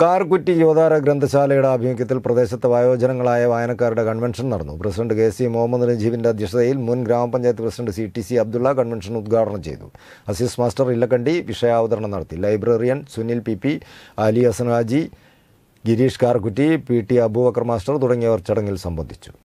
കാർകുറ്റി യുവതാര ഗ്രന്ഥശാലയുടെ ആഭിമുഖ്യത്തിൽ പ്രദേശത്തെ വയോജനങ്ങളായ വായനക്കാരുടെ കൺവെൻഷൻ നടന്നു പ്രസിഡന്റ് കെ സി മുഹമ്മദ് നജീബിന്റെ അധ്യക്ഷതയിൽ മുൻ ഗ്രാമപഞ്ചായത്ത് president C T C Abdulla convention ഉദ്ഘാടനം ചെയ്തു അസീസ് മാസ്റ്റർ ഇല്ലക്കണ്ടി വിഷയാവതരണം നടത്തി librarian Sunil P P Ali Hasan Haji Girish Karkutti P T Aboobacker master തുടങ്ങിയവർ ചടങ്ങിൽ സംബന്ധിച്ചു